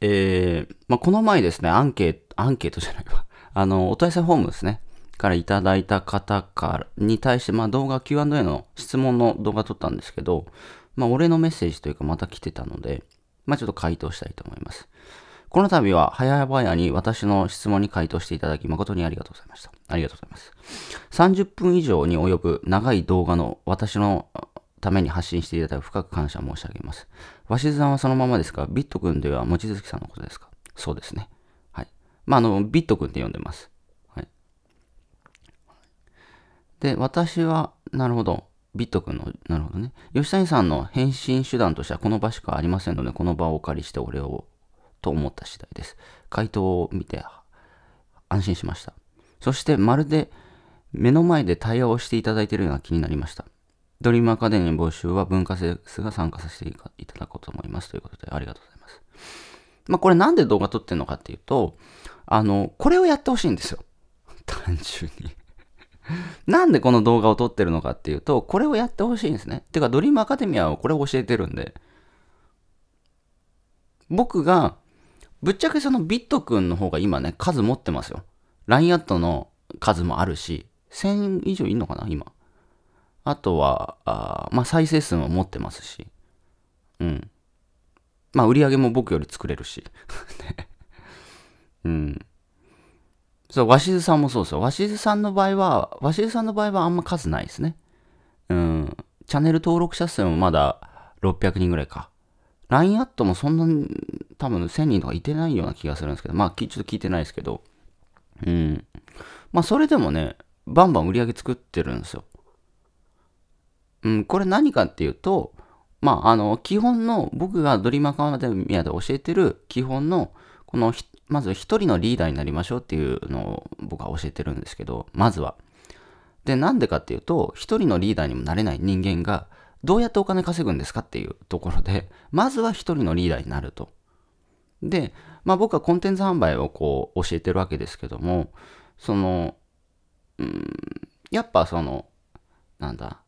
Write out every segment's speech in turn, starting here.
えー、まあ、この前ですね、アンケート、アンケートじゃないわ。あの、お問い合わせフォームですね。からいただいた方からに対して、まあ、動画 Q&A の質問の動画撮ったんですけど、まあ、俺のメッセージというかまた来てたので、まあ、ちょっと回答したいと思います。この度は、早々に私の質問に回答していただき、誠にありがとうございました。ありがとうございます。30分以上に及ぶ長い動画の私のために発信していただき、深く感謝申し上げます。鷲津さんはそのままですかビットくんでは望月さんのことですかそうですね。はい。まあ、あの、ビットくんって呼んでます。はい。で、私は、なるほど。ビットくんの、なるほどね。吉谷さんの返信手段としてはこの場しかありませんので、この場をお借りしてお礼を、と思った次第です。回答を見て、安心しました。そして、まるで目の前で対話をしていただいているような気になりました。ドリームアカデミー募集は文化セスが参加させていただこうと思いますということでありがとうございます。まあこれなんで動画撮ってんのかっていうと、あの、これをやってほしいんですよ。単純になんでこの動画を撮ってるのかっていうと、これをやってほしいんですね。てか、ドリームアカデミアはこれを教えてるんで、僕が、ぶっちゃけそのビットくんの方が今ね、数持ってますよ。LINE アットの数もあるし、1000以上いんのかな今。あとは、あまあ、再生数も持ってますし、うん。まあ、売り上げも僕より作れるし。うん。そう、鷲津さんもそうですよ。鷲津さんの場合は、鷲津さんの場合はあんま数ないですね。うん。チャンネル登録者数もまだ600人ぐらいか。LINE アットもそんなに多分1000人とかいてないような気がするんですけど、まあ、ちょっと聞いてないですけど、うん。まあ、それでもね、バンバン売り上げ作ってるんですよ。うん、これ何かっていうと、まあ、あの、基本の、僕がドリームアカデミアで教えてる基本の、この、まず一人のリーダーになりましょうっていうのを僕は教えてるんですけど、まずは。で、なんでかっていうと、一人のリーダーにもなれない人間が、どうやってお金稼ぐんですかっていうところで、まずは一人のリーダーになると。で、まあ僕はコンテンツ販売をこう教えてるわけですけども、その、うん、やっぱその、なんだ、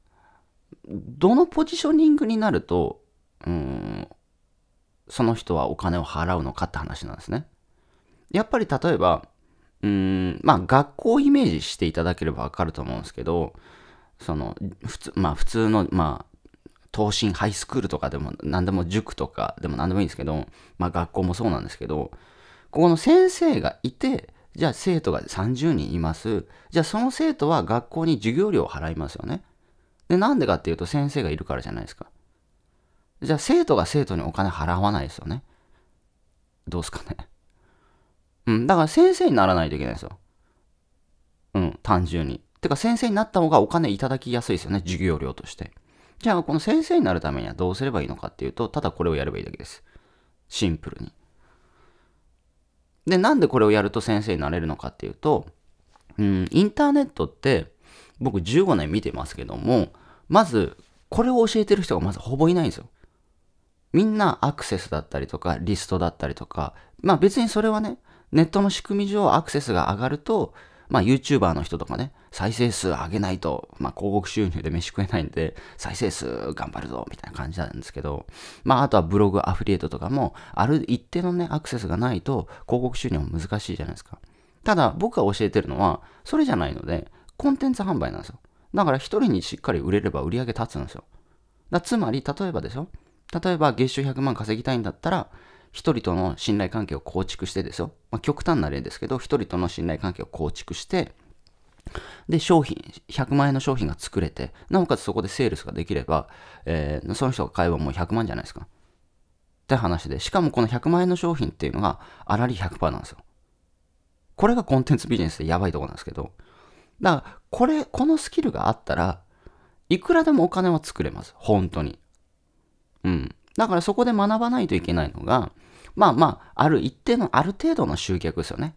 どのポジショニングになると、うん、その人はお金を払うのかって話なんですね。やっぱり例えば、うん、まあ学校をイメージしていただければわかると思うんですけど、その、普通、まあ普通の、まあ、東進ハイスクールとかでも何でも塾とかでも何でもいいんですけど、まあ学校もそうなんですけど、ここの先生がいて、じゃあ生徒が30人います。じゃあその生徒は学校に授業料を払いますよね。で、なんでかっていうと先生がいるからじゃないですか。じゃあ生徒が生徒にお金払わないですよね。どうすかね。うん、だから先生にならないといけないですよ。うん、単純に。てか先生になった方がお金いただきやすいですよね、授業料として。じゃあこの先生になるためにはどうすればいいのかっていうと、ただこれをやればいいだけです。シンプルに。で、なんでこれをやると先生になれるのかっていうと、うん、インターネットって僕15年見てますけども、まず、これを教えてる人がまずほぼいないんですよ。みんなアクセスだったりとか、リストだったりとか、まあ別にそれはね、ネットの仕組み上アクセスが上がると、まあ YouTuber の人とかね、再生数上げないと、まあ広告収入で飯食えないんで、再生数頑張るぞ、みたいな感じなんですけど、まああとはブログアフリエイトとかも、ある一定のね、アクセスがないと広告収入も難しいじゃないですか。ただ僕が教えてるのは、それじゃないので、コンテンツ販売なんですよ。だから1人にしっかり売れれば売り上げ立つんですよ。だつまり、例えばでしょ例えば月収100万稼ぎたいんだったら、1人との信頼関係を構築してですよ。まあ、極端な例ですけど、1人との信頼関係を構築して、で、商品、100万円の商品が作れて、なおかつそこでセールスができれば、えー、その人が買えばもう100万じゃないですか。って話で、しかもこの100万円の商品っていうのが、あらり100%なんですよ。これがコンテンツビジネスでやばいとこなんですけど、だから、これ、このスキルがあったら、いくらでもお金は作れます。本当に。うん。だからそこで学ばないといけないのが、まあまあ、ある一定の、ある程度の集客ですよね。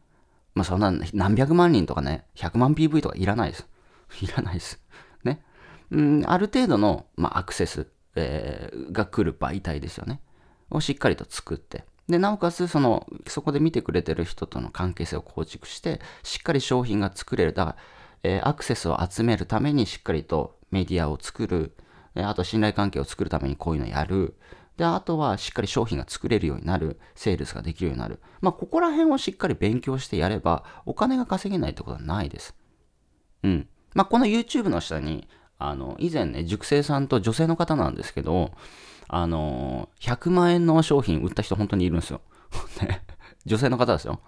まあそんな何百万人とかね、100万 PV とかいらないです。いらないです。ね。うん、ある程度の、まあ、アクセス、えー、が来る媒体ですよね。をしっかりと作って。で、なおかつ、その、そこで見てくれてる人との関係性を構築して、しっかり商品が作れる。だから、えアクセスを集めるためにしっかりとメディアを作る、あと信頼関係を作るためにこういうのやる、で、あとはしっかり商品が作れるようになる、セールスができるようになる。まあ、ここら辺をしっかり勉強してやれば、お金が稼げないってことはないです。うん。まあ、この YouTube の下に、あの、以前ね、熟成さんと女性の方なんですけど、あの100万円の商品売った人本当にいるんですよ。女性の方ですよ。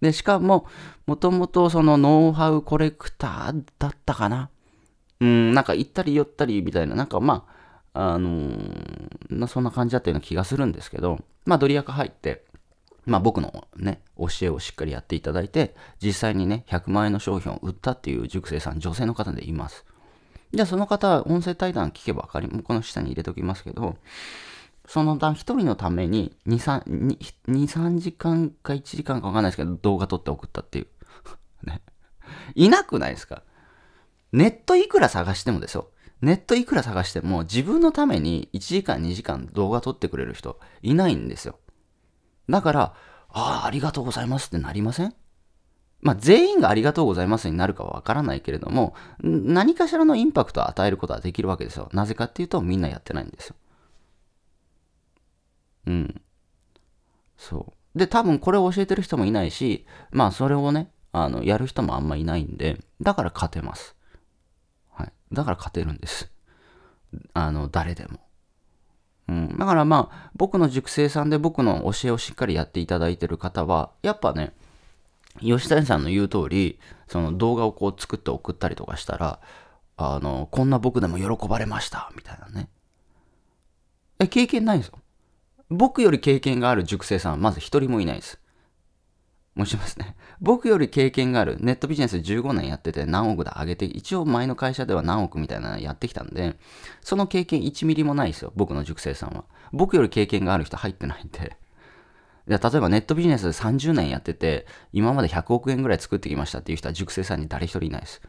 で、しかも、もともとそのノウハウコレクターだったかな。うん、なんか行ったり寄ったりみたいな、なんかまあ、あのー、そんな感じだったような気がするんですけど、まあ、ドリアカ入って、まあ、僕のね、教えをしっかりやっていただいて、実際にね、100万円の商品を売ったっていう熟成さん、女性の方でいます。じゃあその方、音声対談聞けばわかり、この下に入れときますけど、そのた、一人のために2、3、2、2 3時間か1時間かわかんないですけど、動画撮って送ったっていう。ね。いなくないですかネットいくら探してもですよ。ネットいくら探しても、自分のために1時間2時間動画撮ってくれる人いないんですよ。だから、ああ、ありがとうございますってなりませんまあ、全員がありがとうございますになるかはわからないけれども、何かしらのインパクトを与えることはできるわけですよ。なぜかっていうと、みんなやってないんですよ。うん。そう。で、多分これを教えてる人もいないし、まあそれをね、あの、やる人もあんまいないんで、だから勝てます。はい。だから勝てるんです。あの、誰でも。うん。だからまあ、僕の塾生さんで僕の教えをしっかりやっていただいてる方は、やっぱね、吉谷さんの言う通り、その動画をこう作って送ったりとかしたら、あの、こんな僕でも喜ばれました、みたいなね。え、経験ないんですよ。僕より経験がある塾生さんはまず一人もいないです。もしますね。僕より経験がある、ネットビジネス15年やってて何億だ上げて、一応前の会社では何億みたいなのやってきたんで、その経験1ミリもないですよ、僕の塾生さんは。僕より経験がある人入ってないんで。例えばネットビジネス30年やってて、今まで100億円ぐらい作ってきましたっていう人は塾生さんに誰一人いないです。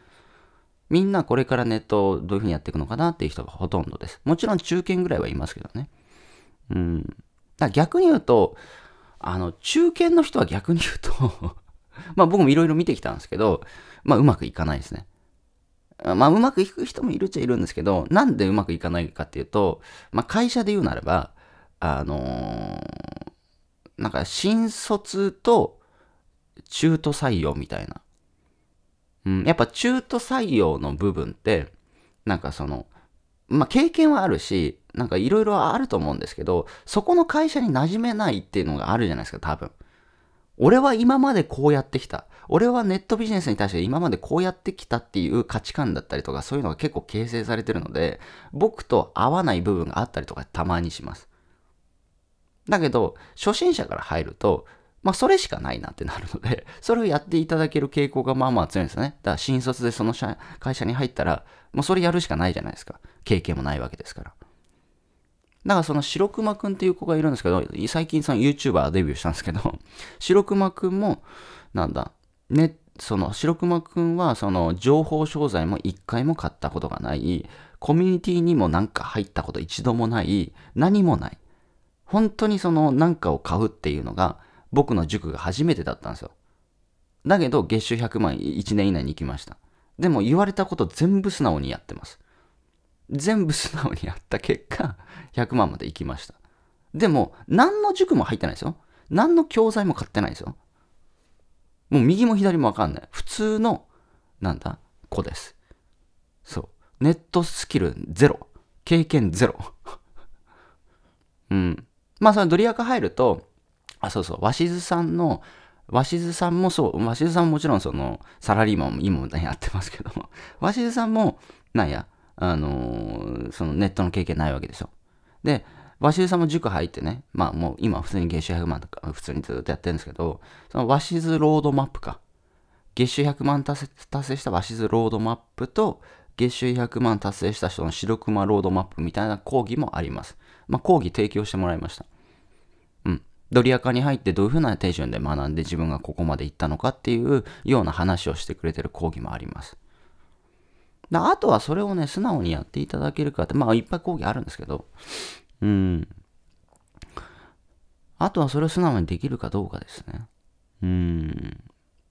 みんなこれからネットをどういうふうにやっていくのかなっていう人がほとんどです。もちろん中堅ぐらいはいますけどね。うん。だ逆に言うと、あの、中堅の人は逆に言うと まあ僕もいろいろ見てきたんですけど、まあうまくいかないですね。まあうまくいく人もいるっちゃいるんですけど、なんでうまくいかないかっていうと、まあ会社で言うならば、あのー、なんか新卒と中途採用みたいな。うん、やっぱ中途採用の部分って、なんかその、まあ、経験はあるし、なんかいろいろあると思うんですけど、そこの会社に馴染めないっていうのがあるじゃないですか、多分。俺は今までこうやってきた。俺はネットビジネスに対して今までこうやってきたっていう価値観だったりとか、そういうのが結構形成されてるので、僕と合わない部分があったりとかたまにします。だけど、初心者から入ると、まあ、それしかないなってなるので、それをやっていただける傾向がまあまあ強いんですよね。だから、新卒でその会社に入ったら、もうそれやるしかないじゃないですか。経験もないわけですから。だからその白熊くんっていう子がいるんですけど、最近その YouTuber デビューしたんですけど、白熊くんも、なんだ、ね、その白熊くんはその情報商材も一回も買ったことがない、コミュニティにもなんか入ったこと一度もない、何もない。本当にそのなんかを買うっていうのが僕の塾が初めてだったんですよ。だけど月収100万1年以内に行きました。でも言われたこと全部素直にやってます。全部素直にやった結果、100万まで行きました。でも、何の塾も入ってないですよ。何の教材も買ってないですよ。もう右も左もわかんない。普通の、なんだ、子です。そう。ネットスキルゼロ。経験ゼロ。うん。まあ、そのドリアカ入ると、あ、そうそう、鷲津さんの、鷲津さんもそう、鷲津さんももちろんその、サラリーマンも今もやってますけども、鷲津さんも、なんや、あのそのネットの経験ないわけですよ。で、鷲津さんも塾入ってね、まあもう今普通に月収100万とか普通にずっとやってるんですけど、その鷲津ロードマップか。月収100万達成した鷲津ロードマップと、月収100万達成した人の白熊ロードマップみたいな講義もあります。まあ講義提供してもらいました。うん。ドリアカに入ってどういうふうな手順で学んで自分がここまで行ったのかっていうような話をしてくれてる講義もあります。あとはそれをね、素直にやっていただけるかって、まあいっぱい講義あるんですけど、うん。あとはそれを素直にできるかどうかですね。うん。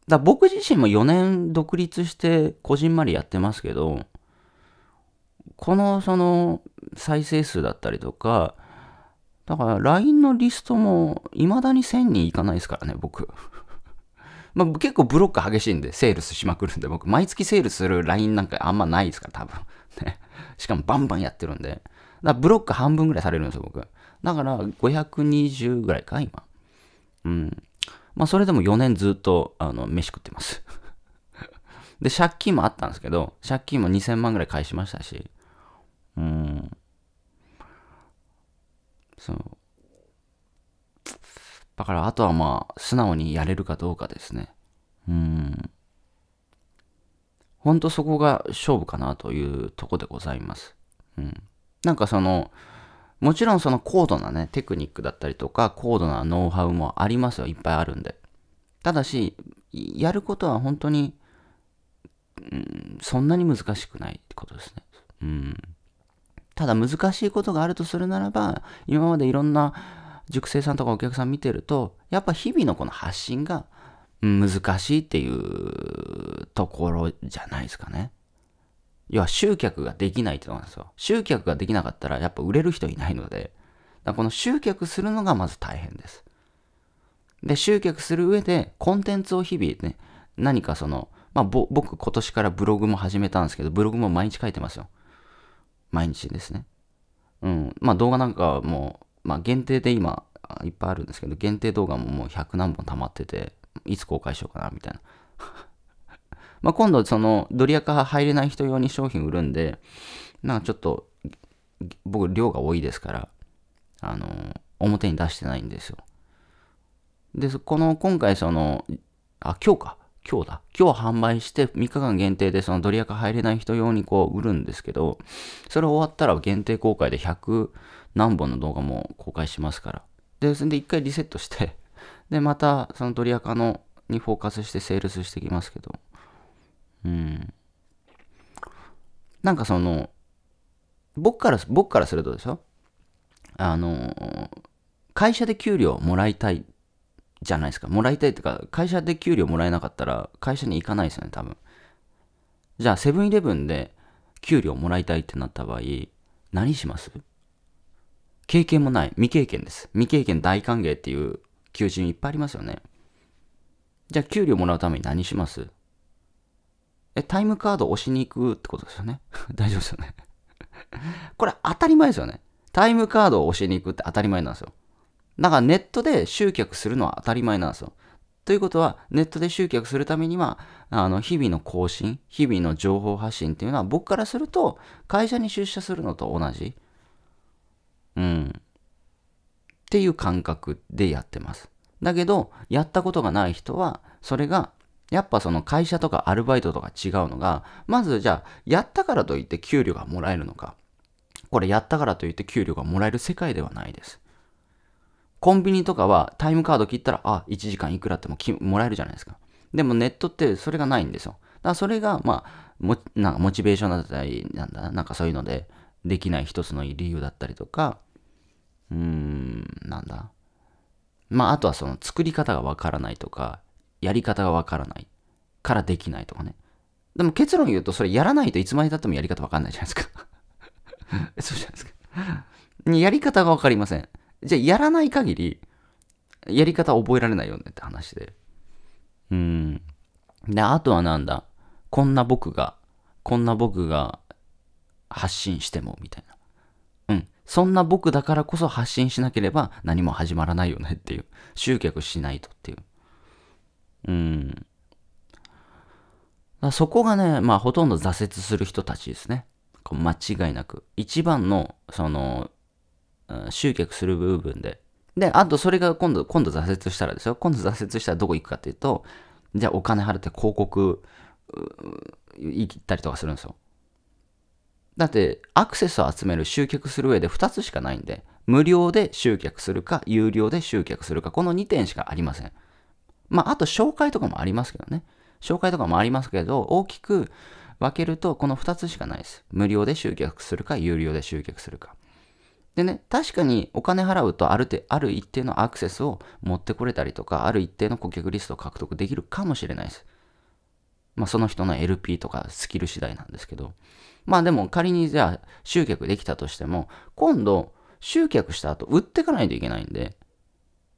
だ僕自身も4年独立してこじんまりやってますけど、このその再生数だったりとか、だから LINE のリストも未だに1000人いかないですからね、僕。まあ、結構ブロック激しいんで、セールスしまくるんで、僕、毎月セールする LINE なんかあんまないですから、多分。ねしかもバンバンやってるんで。だブロック半分ぐらいされるんですよ、僕。だから、520ぐらいか、今。うん。まあ、それでも4年ずっと、あの、飯食ってます で、借金もあったんですけど、借金も2000万ぐらい返しましたし、うん。そう。だから、あとはまあ、素直にやれるかどうかですね。うん。ほんとそこが勝負かなというとこでございます。うん。なんかその、もちろんその高度なね、テクニックだったりとか、高度なノウハウもありますよ。いっぱいあるんで。ただし、やることは本当に、うん、そんなに難しくないってことですね。うん。ただ難しいことがあるとするならば、今までいろんな塾生さんとかお客さん見てると、やっぱ日々のこの発信が難しいっていうところじゃないですかね。要は集客ができないってとなんですよ。集客ができなかったらやっぱ売れる人いないので、だこの集客するのがまず大変です。で、集客する上でコンテンツを日々ね、何かその、まあ、僕今年からブログも始めたんですけど、ブログも毎日書いてますよ。毎日ですね。うん。まあ動画なんかはもうまあ、限定で今、いっぱいあるんですけど、限定動画ももう100何本溜まってて、いつ公開しようかな、みたいな。ま今度、その、ドリアカ入れない人用に商品売るんで、なんかちょっと、僕、量が多いですから、あの表に出してないんですよ。で、この、今回、その、あ、今日か。今日だ。今日販売して3日間限定でそのドリアカ入れない人用にこう売るんですけど、それ終わったら限定公開で100、何本の動画も公開しますから。で、それで一回リセットして で、またそのドア垢のにフォーカスしてセールスしてきますけど、うん。なんかその、僕から、僕からするとでしょあの、会社で給料もらいたいじゃないですか。もらいたいってか、会社で給料もらえなかったら会社に行かないですよね、多分。じゃあ、セブンイレブンで給料もらいたいってなった場合、何します経験もない。未経験です。未経験大歓迎っていう求人いっぱいありますよね。じゃあ、給料もらうために何しますえ、タイムカード押しに行くってことですよね。大丈夫ですよね これ当たり前ですよね。タイムカードを押しに行くって当たり前なんですよ。だからネットで集客するのは当たり前なんですよ。ということは、ネットで集客するためには、あの、日々の更新、日々の情報発信っていうのは、僕からすると、会社に出社するのと同じ。うん。っていう感覚でやってます。だけど、やったことがない人は、それが、やっぱその会社とかアルバイトとか違うのが、まずじゃあ、やったからといって給料がもらえるのか。これやったからといって給料がもらえる世界ではないです。コンビニとかはタイムカード切ったら、あ、1時間いくらってももらえるじゃないですか。でもネットってそれがないんですよ。だからそれが、まあ、もなんかモチベーションだったり、なんだ、なんかそういうので、できない一つの理由だったりとか、うーん、なんだ。まあ、あとはその作り方がわからないとか、やり方がわからないからできないとかね。でも結論言うと、それやらないといつまでたってもやり方わかんないじゃないですか そうじゃないですかやり方がわかりません。じゃあやらない限り、やり方覚えられないよねって話で。うん。で、あとはなんだ。こんな僕が、こんな僕が発信してもみたいな。うん。そんな僕だからこそ発信しなければ何も始まらないよねっていう。集客しないとっていう。うん。そこがね、まあほとんど挫折する人たちですね。間違いなく。一番の、その、集客する部分で。で、あとそれが今度、今度挫折したらですよ。今度挫折したらどこ行くかっていうと、じゃあお金払って広告、行ったりとかするんですよ。だってアクセスを集める集客する上で2つしかないんで無料で集客するか有料で集客するかこの2点しかありませんまああと紹介とかもありますけどね紹介とかもありますけど大きく分けるとこの2つしかないです無料で集客するか有料で集客するかでね、確かにお金払うとあるてある一定のアクセスを持ってこれたりとか、ある一定の顧客リストを獲得できるかもしれないです。まあ、その人の LP とかスキル次第なんですけど、まあでも仮にじゃあ集客できたとしても、今度集客した後売っていかないといけないんで、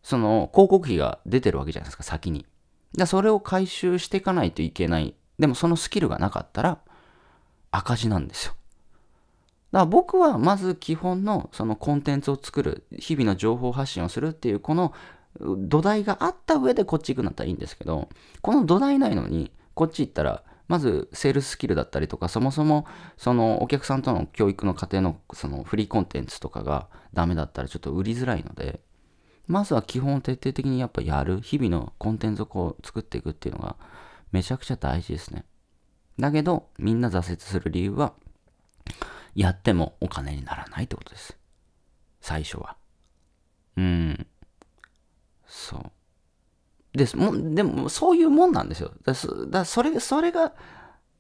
その広告費が出てるわけじゃないですか、先に。で、それを回収していかないといけない。でもそのスキルがなかったら赤字なんですよ。だから僕はまず基本のそのコンテンツを作る、日々の情報発信をするっていうこの土台があった上でこっち行くんだったらいいんですけど、この土台ないのに、こっち行ったら、まずセールススキルだったりとか、そもそもそのお客さんとの教育の過程のそのフリーコンテンツとかがダメだったらちょっと売りづらいので、まずは基本を徹底的にやっぱやる、日々のコンテンツをこう作っていくっていうのがめちゃくちゃ大事ですね。だけど、みんな挫折する理由は、やってもお金にならないってことです。最初は。うん。そう。ですもでもそういうもんなんですよだだそれそれが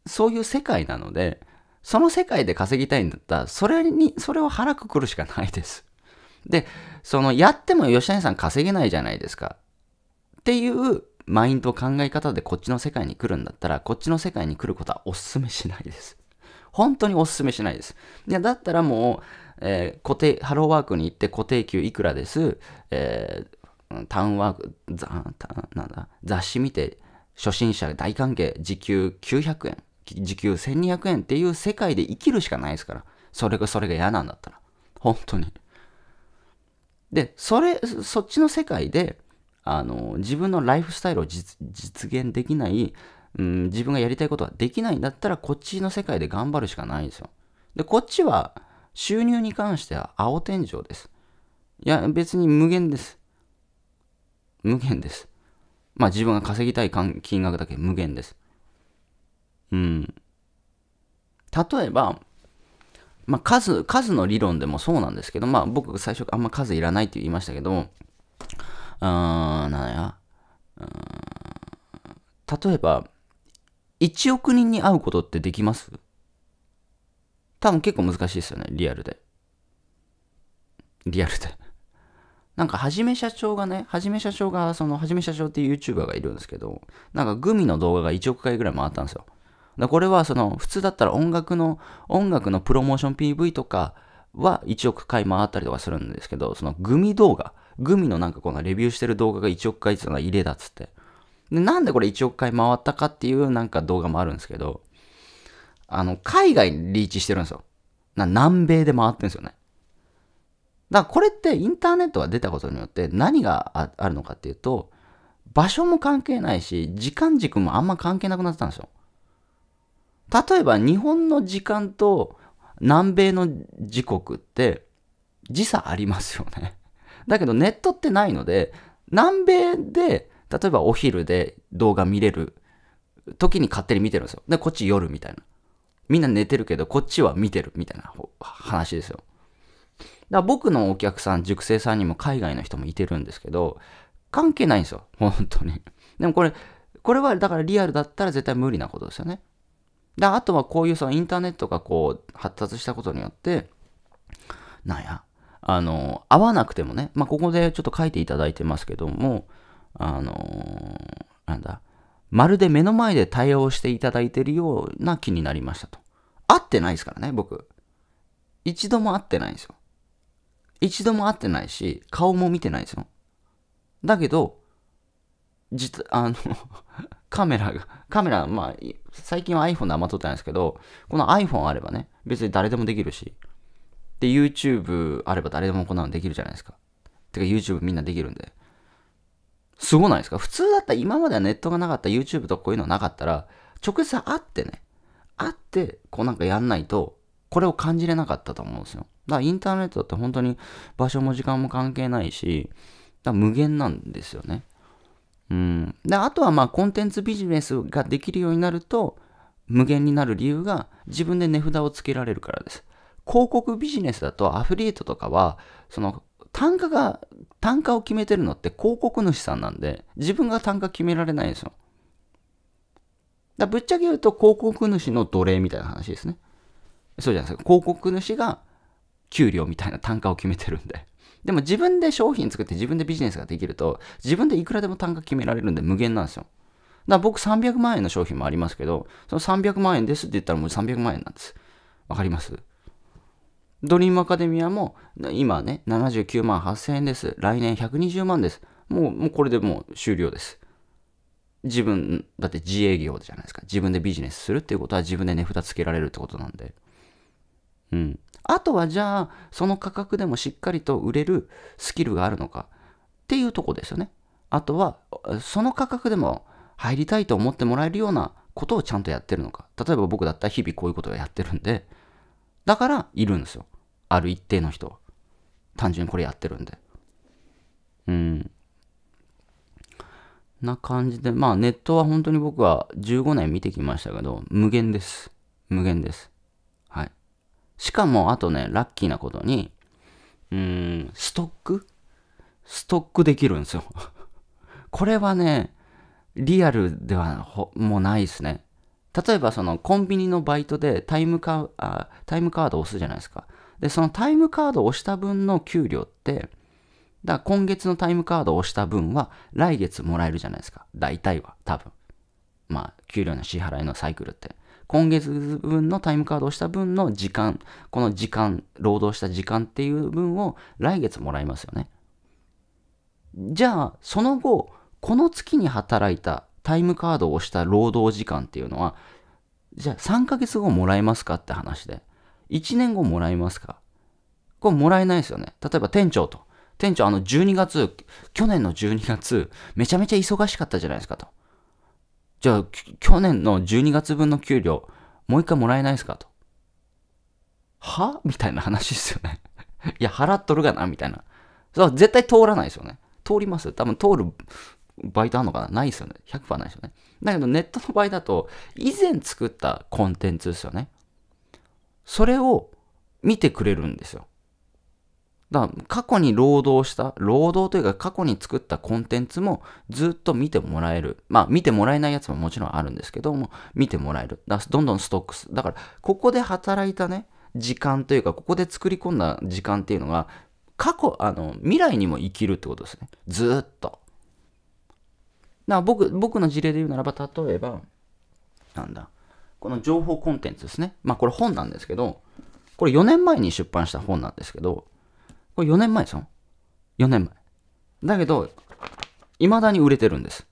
そういう世界なのでその世界で稼ぎたいんだったらそれにそれを腹くくるしかないですでそのやっても吉谷さん稼げないじゃないですかっていうマインド考え方でこっちの世界に来るんだったらこっちの世界に来ることはおすすめしないです本当におすすめしないですいやだったらもう、えー、固定ハローワークに行って固定給いくらです、えータウンワーク、なんだ、雑誌見て、初心者大歓迎、時給900円、時給1200円っていう世界で生きるしかないですから。それが、それが嫌なんだったら。本当に。で、それ、そっちの世界で、あの、自分のライフスタイルを実現できない、うん、自分がやりたいことができないんだったら、こっちの世界で頑張るしかないんですよ。で、こっちは、収入に関しては青天井です。いや、別に無限です。無限です。まあ自分が稼ぎたい金額だけ無限です。うん。例えば、まあ数、数の理論でもそうなんですけど、まあ僕最初あんま数いらないって言いましたけど、うーん、なんや、うん、例えば、1億人に会うことってできます多分結構難しいですよね、リアルで。リアルでなんか、はじめ社長がね、はじめ社長が、その、はじめ社長っていう YouTuber がいるんですけど、なんか、グミの動画が1億回ぐらい回ったんですよ。だこれは、その、普通だったら音楽の、音楽のプロモーション PV とかは1億回回ったりとかするんですけど、その、グミ動画、グミのなんかこのレビューしてる動画が1億回っていうのは入れだっつって。で、なんでこれ1億回回ったかっていうなんか動画もあるんですけど、あの、海外にリーチしてるんですよ。な、南米で回ってるんですよね。だからこれってインターネットが出たことによって何があるのかっていうと、場所も関係ないし、時間軸もあんま関係なくなってたんですよ。例えば日本の時間と南米の時刻って時差ありますよね。だけどネットってないので、南米で、例えばお昼で動画見れる時に勝手に見てるんですよ。で、こっち夜みたいな。みんな寝てるけど、こっちは見てるみたいな話ですよ。だ僕のお客さん、塾生さんにも海外の人もいてるんですけど、関係ないんですよ、本当に。でもこれ、これはだからリアルだったら絶対無理なことですよね。だあとはこういうそのインターネットがこう発達したことによって、なんや、あの、合わなくてもね、まあ、ここでちょっと書いていただいてますけども、あのなんだ、まるで目の前で対応していただいてるような気になりましたと。合ってないですからね、僕。一度も会ってないんですよ。一度も会ってないし、顔も見てないですよ。だけど、実、あのカメラが、カメラ、まあ、最近は iPhone であんま撮ってないんですけど、この iPhone あればね、別に誰でもできるし、で、YouTube あれば誰でもこんなのできるじゃないですか。てか YouTube みんなできるんで。すごないですか普通だったら今まではネットがなかった YouTube とかこういうのなかったら、直接会ってね、会って、こうなんかやんないと、これを感じれなかったと思うんですよ。だからインターネットって本当に場所も時間も関係ないし、だ無限なんですよね。うん。で、あとはまあコンテンツビジネスができるようになると、無限になる理由が自分で値札をつけられるからです。広告ビジネスだとアフリエイトとかは、その単価が、単価を決めてるのって広告主さんなんで、自分が単価決められないんですよ。だぶっちゃけ言うと広告主の奴隷みたいな話ですね。そうじゃないですか。広告主が給料みたいな単価を決めてるんで。でも自分で商品作って自分でビジネスができると、自分でいくらでも単価決められるんで無限なんですよ。だから僕300万円の商品もありますけど、その300万円ですって言ったらもう300万円なんです。わかりますドリームアカデミアも今ね、79万8000円です。来年120万です。もう、もうこれでもう終了です。自分、だって自営業じゃないですか。自分でビジネスするっていうことは自分で値札つけられるってことなんで。うん、あとはじゃあその価格でもしっかりと売れるスキルがあるのかっていうとこですよねあとはその価格でも入りたいと思ってもらえるようなことをちゃんとやってるのか例えば僕だったら日々こういうことをやってるんでだからいるんですよある一定の人単純にこれやってるんでうんな感じでまあネットは本当に僕は15年見てきましたけど無限です無限ですしかも、あとね、ラッキーなことに、うーん、ストックストックできるんですよ。これはね、リアルではもうないですね。例えばそのコンビニのバイトでタイムカあタイムカードを押すじゃないですか。で、そのタイムカードを押した分の給料って、だ今月のタイムカードを押した分は来月もらえるじゃないですか。大体は、多分。まあ、給料の支払いのサイクルって。今月分のタイムカードをした分の時間、この時間、労働した時間っていう分を来月もらいますよね。じゃあ、その後、この月に働いたタイムカードをした労働時間っていうのは、じゃあ3ヶ月後もらえますかって話で。1年後もらえますかこれもらえないですよね。例えば店長と。店長、あの12月、去年の12月、めちゃめちゃ忙しかったじゃないですかと。じゃあ、去年の12月分の給料、もう一回もらえないですかと。はみたいな話ですよね いや、払っとるがな、みたいな。そう、絶対通らないですよね。通ります多分通るバイトあんのかなないですよね。100%ないですよね。だけどネットの場合だと、以前作ったコンテンツですよね。それを見てくれるんですよ。だから過去に労働した、労働というか過去に作ったコンテンツもずっと見てもらえる。まあ見てもらえないやつももちろんあるんですけども、見てもらえる。だどんどんストックス。だからここで働いたね、時間というか、ここで作り込んだ時間っていうのが、過去、あの、未来にも生きるってことですね。ずっと。だから僕、僕の事例で言うならば、例えば、なんだ、この情報コンテンツですね。まあこれ本なんですけど、これ4年前に出版した本なんですけど、これ4年前ですよ。4年前。だけど、未だに売れてるんです。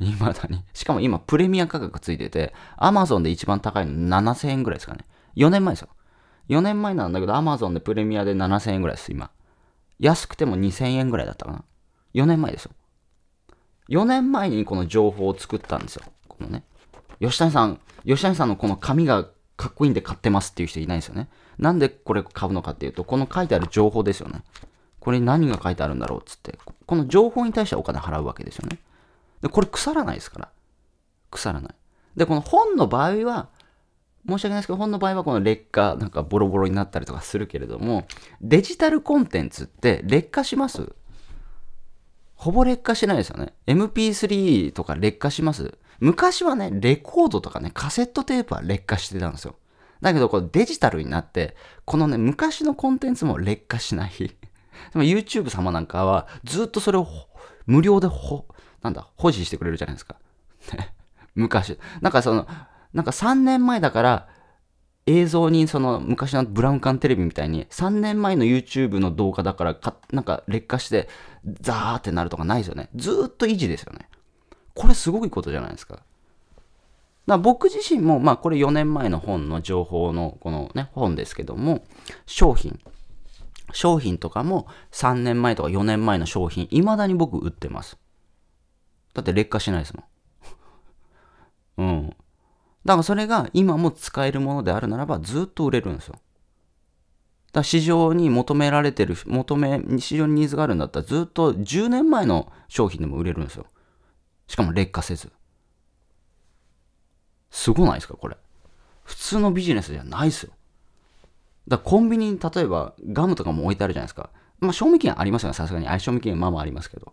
未だに。しかも今、プレミア価格ついてて、アマゾンで一番高いの7000円ぐらいですかね。4年前ですよ。4年前なんだけど、アマゾンでプレミアで7000円ぐらいです、今。安くても2000円ぐらいだったかな。4年前ですよ。4年前にこの情報を作ったんですよ。このね。吉谷さん、吉谷さんのこの紙がかっこいいんで買ってますっていう人いないんですよね。なんでこれ買うのかっていうと、この書いてある情報ですよね。これに何が書いてあるんだろうっつって、この情報に対してお金払うわけですよね。で、これ腐らないですから。腐らない。で、この本の場合は、申し訳ないですけど、本の場合はこの劣化、なんかボロボロになったりとかするけれども、デジタルコンテンツって劣化しますほぼ劣化しないですよね。MP3 とか劣化します昔はね、レコードとかね、カセットテープは劣化してたんですよ。だけど、こデジタルになって、このね、昔のコンテンツも劣化しない。でも YouTube 様なんかは、ずっとそれを無料でほ、なんだ、保持してくれるじゃないですか。昔。なんかその、なんか3年前だから、映像にその昔のブラウン管テレビみたいに3年前の YouTube の動画だからかなんか劣化してザーってなるとかないですよね。ずっと維持ですよね。これすごいことじゃないですか。だ僕自身も、まあこれ4年前の本の情報のこのね、本ですけども、商品、商品とかも3年前とか4年前の商品、未だに僕売ってます。だって劣化しないですもん。うん。だからそれが今も使えるものであるならばずっと売れるんですよ。だ市場に求められてる、求め、市場にニーズがあるんだったらずっと10年前の商品でも売れるんですよ。しかも劣化せず。すごないですかこれ。普通のビジネスじゃないですよ。だコンビニに例えばガムとかも置いてあるじゃないですか。まあ、賞味期限ありますよね。さすがに。あ、賞味期限まあまあありますけど。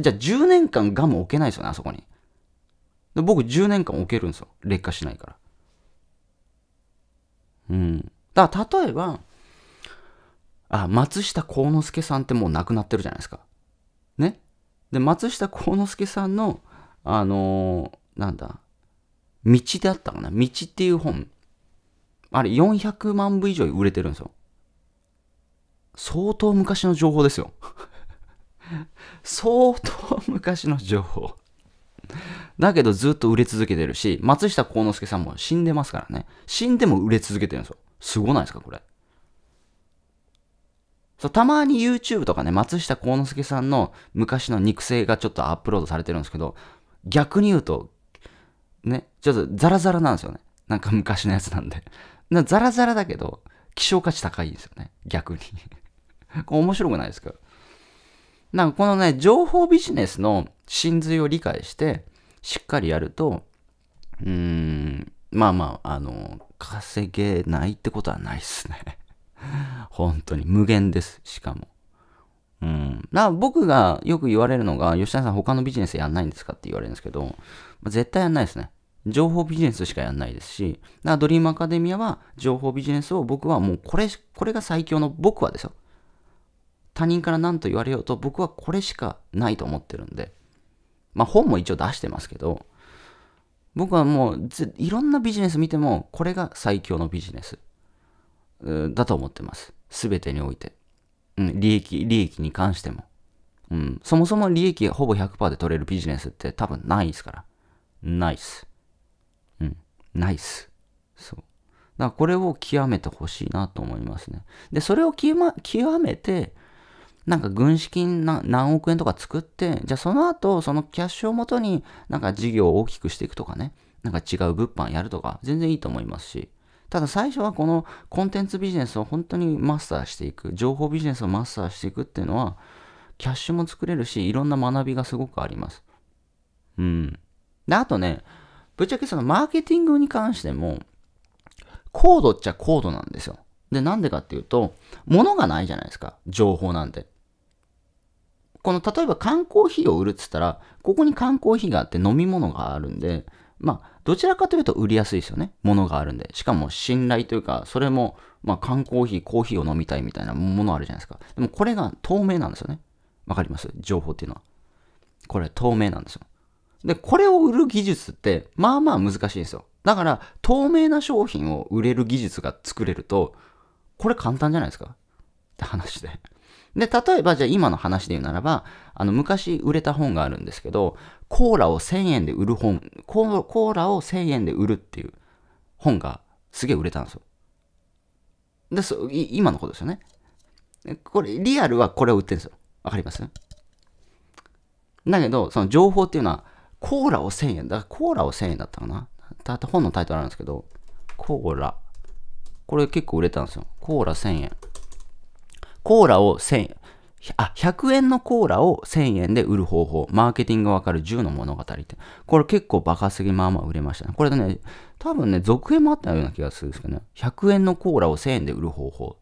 じゃあ10年間ガム置けないですよね、あそこに。で僕10年間置けるんですよ。劣化しないから。うん。だから例えば、あ、松下幸之助さんってもう亡くなってるじゃないですか。ね。で、松下幸之助さんの、あのー、なんだ、道であったかな道っていう本。あれ、400万部以上売れてるんですよ。相当昔の情報ですよ。相当昔の情報。だけどずっと売れ続けてるし、松下幸之助さんも死んでますからね。死んでも売れ続けてるんですよ。すごないですか、これ。そうたまに YouTube とかね、松下幸之助さんの昔の肉声がちょっとアップロードされてるんですけど、逆に言うとね、ちょっとザラザラなんですよね。なんか昔のやつなんで。なザラザラだけど、希少価値高いんですよね。逆に これ面白くないですかなんかこのね、情報ビジネスの真髄を理解して、しっかりやると、うーん、まあまあ、あの、稼げないってことはないっすね 本当に無限です、しかも。うん。な、僕がよく言われるのが、吉田さん他のビジネスやんないんですかって言われるんですけど、まあ、絶対やんないですね。情報ビジネスしかやんないですし、だドリームアカデミアは情報ビジネスを僕はもうこれ、これが最強の僕はですよ。他人から何と言われようと僕はこれしかないと思ってるんで、まあ本も一応出してますけど、僕はもういろんなビジネス見てもこれが最強のビジネスだと思ってます。全てにおいて。うん、利益、利益に関しても。うん、そもそも利益ほぼ100%で取れるビジネスって多分ないですから。ナイス。うん、ナイス。そう。だからこれを極めてほしいなと思いますね。で、それを極、ま,、めて、なんか軍資金何億円とか作って、じゃあその後、そのキャッシュをもとに、なんか事業を大きくしていくとかね、なんか違う物販やるとか、全然いいと思いますし。ただ最初はこのコンテンツビジネスを本当にマスターしていく、情報ビジネスをマスターしていくっていうのは、キャッシュも作れるし、いろんな学びがすごくあります。うん。で、あとね、ぶっちゃけそのマーケティングに関しても、高度っちゃ高度なんですよ。で、なんでかっていうと、物がないじゃないですか、情報なんて。この、例えば缶コーヒーを売るって言ったら、ここに缶コーヒーがあって飲み物があるんで、まあ、どちらかというと売りやすいですよね。ものがあるんで。しかも信頼というか、それも、まあ缶コーヒー、コーヒーを飲みたいみたいなものあるじゃないですか。でもこれが透明なんですよね。わかります情報っていうのは。これ透明なんですよ。で、これを売る技術って、まあまあ難しいんですよ。だから、透明な商品を売れる技術が作れると、これ簡単じゃないですかって話で。で、例えばじゃあ今の話で言うならば、あの昔売れた本があるんですけど、コーラを1000円で売る本、コーラを1000円で売るっていう本がすげえ売れたんですよ。で、そ今のことですよね。これ、リアルはこれを売ってるんですよ。わかりますだけど、その情報っていうのは、コーラを1000円。だからコーラを1000円だったかな。だって本のタイトルあるんですけど、コーラ。これ結構売れたんですよ。コーラ1000円。コーラを1000円、あ、100円のコーラを1000円で売る方法、マーケティングがわかる10の物語って、これ結構バカすぎまあまあ売れましたね。これね、多分ね、続編もあったような気がするんですけどね、100円のコーラを1000円で売る方法。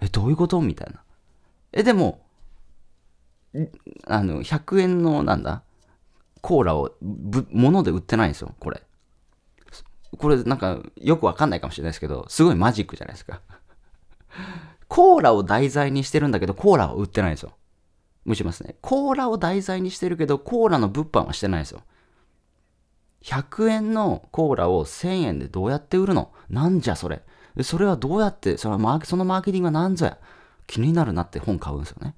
え、どういうことみたいな。え、でも、あの、100円のなんだコーラを物で売ってないんですよ、これ。これなんかよくわかんないかもしれないですけど、すごいマジックじゃないですかコーラを題材にしてるんだけど、コーラは売ってないんですよ。無視しますね。コーラを題材にしてるけど、コーラの物販はしてないんですよ。100円のコーラを1000円でどうやって売るのなんじゃそれ。それはどうやって、そのマーケそのマーケティングは何ぞや。気になるなって本買うんですよね。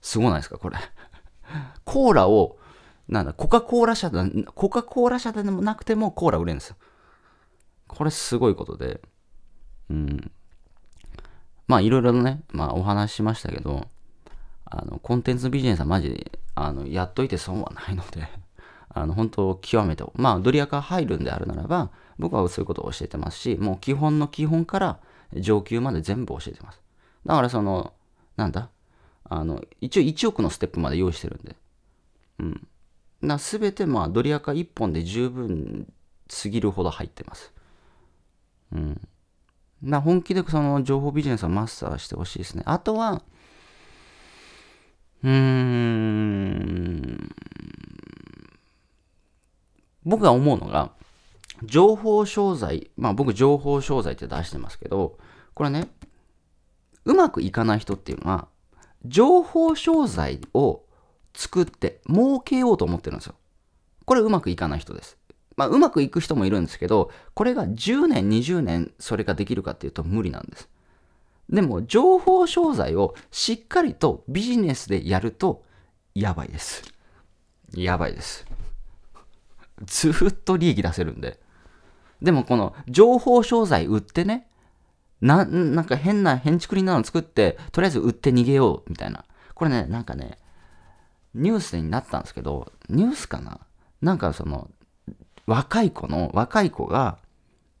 すごないですか、これ。コーラを、なんだ、コカ・コーラ社で、コカ・コーラ社でもなくてもコーラ売れるんですよ。これすごいことで、うん。まあいろいろね、まあお話ししましたけど、あの、コンテンツビジネスはマジで、あの、やっといて損はないので あの、本当極めて、まあドリアカ入るんであるならば、僕はそういうことを教えてますし、もう基本の基本から上級まで全部教えてます。だからその、なんだあの、一応1億のステップまで用意してるんで。うん。な、すべてまあドリアカ1本で十分すぎるほど入ってます。うん。な本気でその情報ビジネスをマスターしてほしいですね。あとは、うーん、僕が思うのが、情報商材、まあ僕情報商材って出してますけど、これね、うまくいかない人っていうのは、情報商材を作って儲けようと思ってるんですよ。これうまくいかない人です。まあ、うまくいく人もいるんですけど、これが10年、20年それができるかっていうと無理なんです。でも、情報商材をしっかりとビジネスでやると、やばいです。やばいです。ずっと利益出せるんで。でも、この情報商材売ってね、な、なんか変な、変築林なの作って、とりあえず売って逃げよう、みたいな。これね、なんかね、ニュースになったんですけど、ニュースかななんかその、若い子の、若い子が、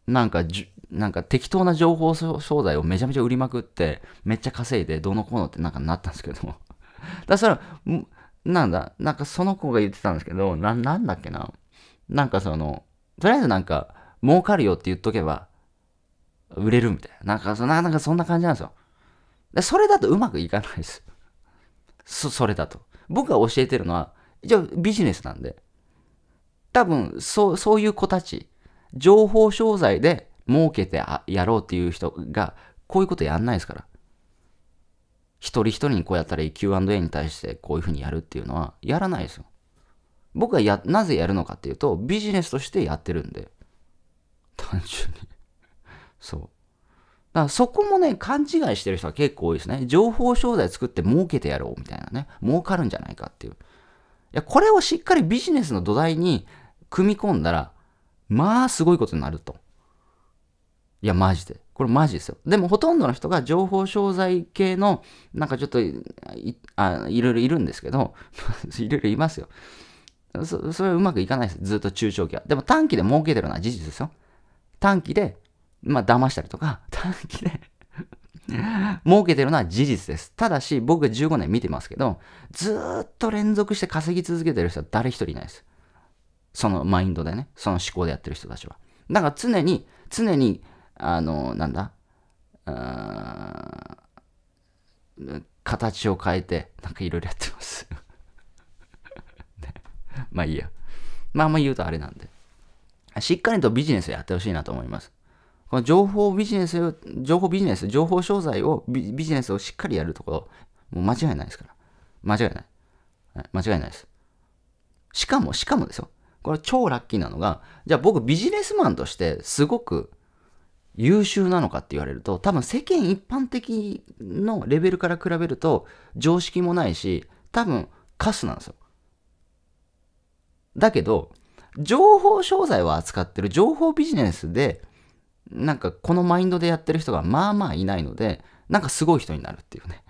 なんかじ、なんか適当な情報商材をめちゃめちゃ売りまくって、めっちゃ稼いで、どうのこうのってなんかなったんですけど。だからそなんだ、なんかその子が言ってたんですけど、な、なんだっけな。なんかその、とりあえずなんか、儲かるよって言っとけば、売れるみたいな。なんかそ、なんかそんな感じなんですよ。でそれだとうまくいかないです。そ、それだと。僕が教えてるのは、一応ビジネスなんで、多分、そう、そういう子たち、情報商材で儲けてやろうっていう人が、こういうことやんないですから。一人一人にこうやったら Q&A に対してこういうふうにやるっていうのはやらないですよ。僕はや、なぜやるのかっていうと、ビジネスとしてやってるんで。単純にそう。だからそこもね、勘違いしてる人は結構多いですね。情報商材作って儲けてやろうみたいなね。儲かるんじゃないかっていう。いや、これをしっかりビジネスの土台に組み込んだら、まあすごいことになると。いや、マジで。これマジですよ。でもほとんどの人が情報商材系の、なんかちょっといあいろいろいるんですけど、いろいろいますよ。そそれはうまくいかないです。ずっと中長期は。でも短期で儲けてるのは事実ですよ。短期で、まあ騙したりとか、短期で 儲けてるのは事実です。ただし、僕が15年見てますけど、ずっと連続して稼ぎ続けてる人は誰一人いないです。そのマインドでね、その思考でやってる人たちは。だから常に、常に、あの、なんだ、形を変えて、なんかいろいろやってます ね、まあいいや。まああんま言うとあれなんで。しっかりとビジネスやってほしいなと思います。この情報ビジネスを、情報ビジネス、情報商材をビ、ビジネスをしっかりやるところ、もう間違いないですから。間違いない、間違いないです。しかも、しかもですよ。これ超ラッキーなのが、じゃあ僕ビジネスマンとしてすごく優秀なのかって言われると、多分世間一般的のレベルから比べると常識もないし、多分カスなんですよ。だけど、情報商材を扱ってる情報ビジネスで、なんかこのマインドでやってる人がまあまあいないので、なんかすごい人になるっていうね。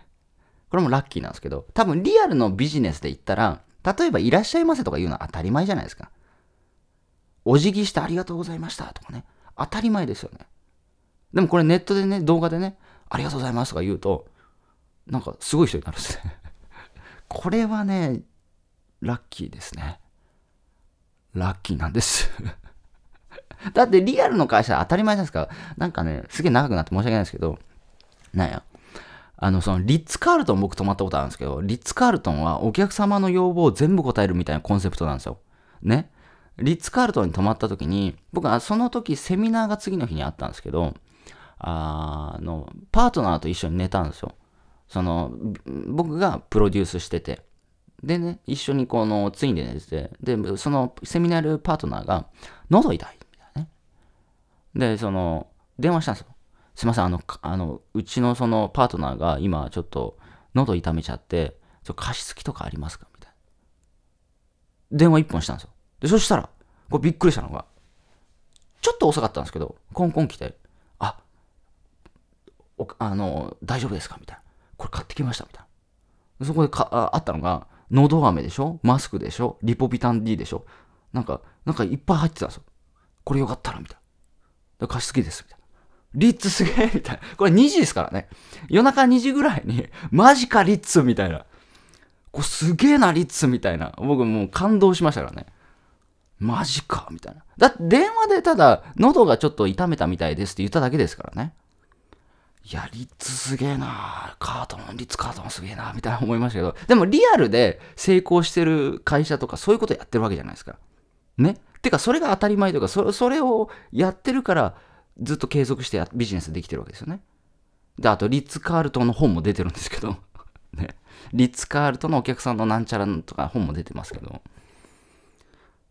これもラッキーなんですけど、多分リアルのビジネスで言ったら、例えばいらっしゃいませとか言うのは当たり前じゃないですか。お辞儀してありがとうございましたとかね。当たり前ですよね。でもこれネットでね、動画でね、ありがとうございますとか言うと、なんかすごい人になるんですね。これはね、ラッキーですね。ラッキーなんです だってリアルの会社当たり前じゃないですかなんかね、すげえ長くなって申し訳ないですけど、なんや。あの、その、リッツ・カールトン僕泊まったことあるんですけど、リッツ・カールトンはお客様の要望を全部答えるみたいなコンセプトなんですよ。ね。リッツ・カールトンに泊まった時に、僕はその時セミナーが次の日にあったんですけど、あの、パートナーと一緒に寝たんですよ。その、僕がプロデュースしてて。でね、一緒にこのついンで寝てて、で、そのセミナルパートナーが、喉痛いみたいなね。で、その、電話したんですよ。すいません、あの、あのうちのそのパートナーが今ちょっと喉痛めちゃって、ちょ加湿器とかありますかみたいな。電話一本したんですよ。で、そしたら、こうびっくりしたのが、ちょっと遅かったんですけど、コンコン来て、あ、あの、大丈夫ですかみたいな。これ買ってきましたみたいな。そこでかああったのが、喉飴でしょマスクでしょリポビタン D でしょなんか、なんかいっぱい入ってたんですよ。これよかったらみたいな。貸し付きです、みたいな。リッツすげえみたいな。これ2時ですからね。夜中2時ぐらいに、マジかリッツみたいな。これすげえな、リッツみたいな。僕もう感動しましたからね。マジかみたいな。だって電話でただ、喉がちょっと痛めたみたいですって言っただけですからね。いや、リッツすげえなカートン、リッツカートンすげえなみたいな思いましたけど、でもリアルで成功してる会社とかそういうことやってるわけじゃないですか。ね。てか、それが当たり前とか、それそれをやってるから、ずっと継続してビジネスできてるわけですよね。で、あと、リッツ・カールトンの本も出てるんですけど、ね。リッツ・カールトンのお客さんのなんちゃらとか本も出てますけど、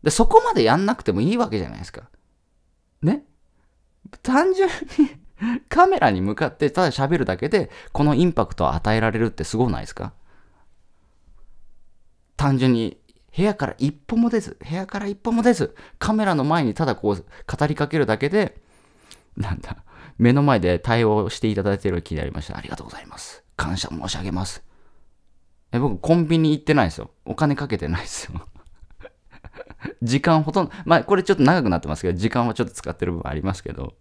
で、そこまでやんなくてもいいわけじゃないですか。ね単純にカメラに向かってただ喋るだけで、このインパクトを与えられるってすごないですか単純に部屋から一歩も出ず、部屋から一歩も出ず、カメラの前にただこう語りかけるだけで、なんだ、目の前で対応していただいている気でありました。ありがとうございます。感謝申し上げます。え僕、コンビニ行ってないですよ。お金かけてないですよ。時間ほとんど、まあこれちょっと長くなってますけど、時間はちょっと使ってる部分ありますけど、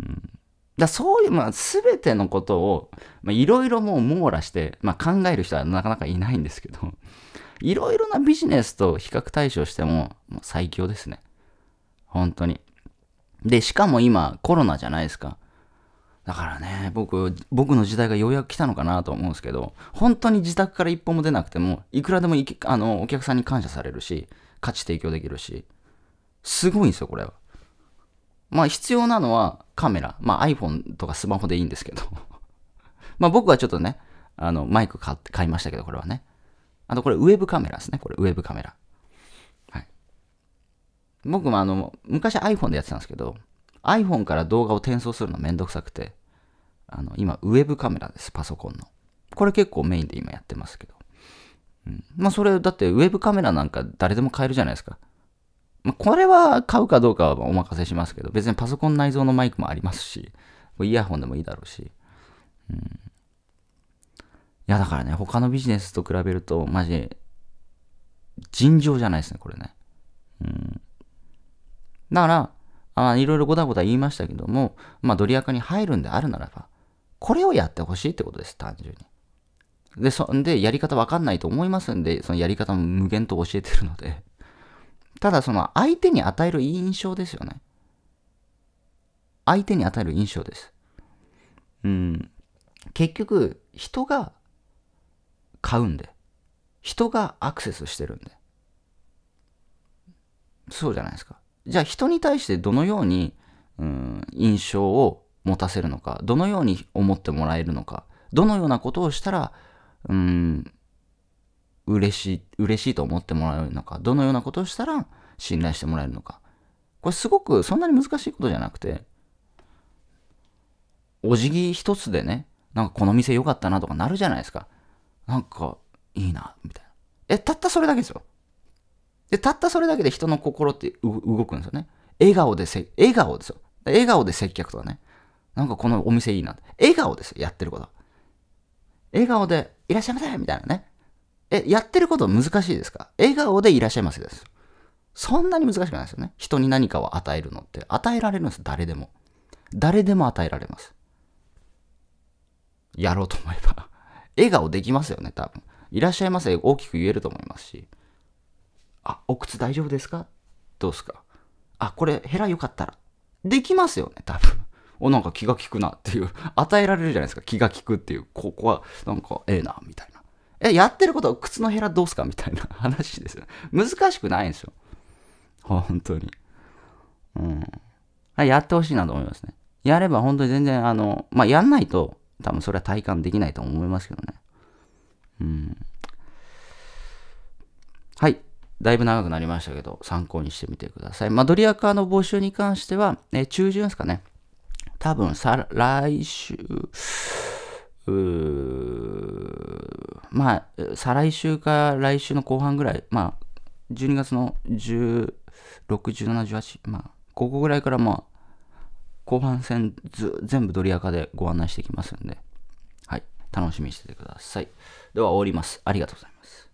うん、だそういう、まあ全てのことを、いろいろもう網羅して、まあ、考える人はなかなかいないんですけど、いろいろなビジネスと比較対象しても、もう最強ですね。本当に。で、しかも今コロナじゃないですか。だからね、僕、僕の時代がようやく来たのかなと思うんですけど、本当に自宅から一歩も出なくても、いくらでもあのお客さんに感謝されるし、価値提供できるし、すごいんですよ、これは。まあ必要なのはカメラ。まあ iPhone とかスマホでいいんですけど。まあ僕はちょっとね、あの、マイク買って買いましたけど、これはね。あとこれウェブカメラですね。これウェブカメラ。はい。僕もあの、昔 iPhone でやってたんですけど、iPhone から動画を転送するのめんどくさくて、あの、今ウェブカメラです。パソコンの。これ結構メインで今やってますけど。まあそれだってウェブカメラなんか誰でも買えるじゃないですか。まあ、これは買うかどうかはお任せしますけど、別にパソコン内蔵のマイクもありますし、イヤホンでもいいだろうし。うん、いやだからね、他のビジネスと比べると、マジ、尋常じゃないですね、これね。うん、だから、あいろいろごだごだ言いましたけども、まあ、ドリアカに入るんであるならば、これをやってほしいってことです、単純に。で、そんで、やり方わかんないと思いますんで、そのやり方も無限と教えてるので。ただ、その相手に与える印象ですよね。相手に与える印象です。うん。結局、人が買うんで。人がアクセスしてるんで。そうじゃないですか。じゃあ人に対してどのように、うん、印象を持たせるのか、どのように思ってもらえるのか、どのようなことをしたらうん、嬉しい、嬉しいと思ってもらえるのか、どのようなことをしたら信頼してもらえるのか。これすごくそんなに難しいことじゃなくて、お辞儀一つでね、なんかこの店良かったなとかなるじゃないですか。なんかいいな、みたいな。え、たったそれだけですよ。で、たったそれだけで人の心って動くんですよね。笑顔でせ、笑顔ですよ。笑顔で接客とかね。なんかこのお店いいな。笑顔ですよ、やってること。笑顔でいらっしゃいませみたいなね。え、やってること難しいですか笑顔でいらっしゃいませです。そんなに難しくないですよね。人に何かを与えるのって。与えられるんです、誰でも。誰でも与えられます。やろうと思えば。笑顔できますよね、多分。いらっしゃいませ、大きく言えると思いますし。あ、お靴大丈夫ですかどうですかあ、これ、ヘラよかったら。できますよね、多分。お、なんか気が利くなっていう、与えられるじゃないですか。気が利くっていう、ここはなんかええな、みたいな。え、やってることは靴のヘラどうすかみたいな 話ですよ。難しくないんですよ。本当に。うん。やってほしいなと思いますね。やれば本当に全然、あの、まあ、やんないと、多分それは体感できないと思いますけどね。うん。はい。だいぶ長くなりましたけど、参考にしてみてください。まあ、ドリアカーの募集に関しては、えー、中旬ですかね。多分さ、来週、まあ、再来週か来週の後半ぐらい、まあ、12月の16、17、18、まあ、ここぐらいからまあ、後半戦全部ドリアカでご案内していきますんで、はい、楽しみにしててください。では終わります。ありがとうございます。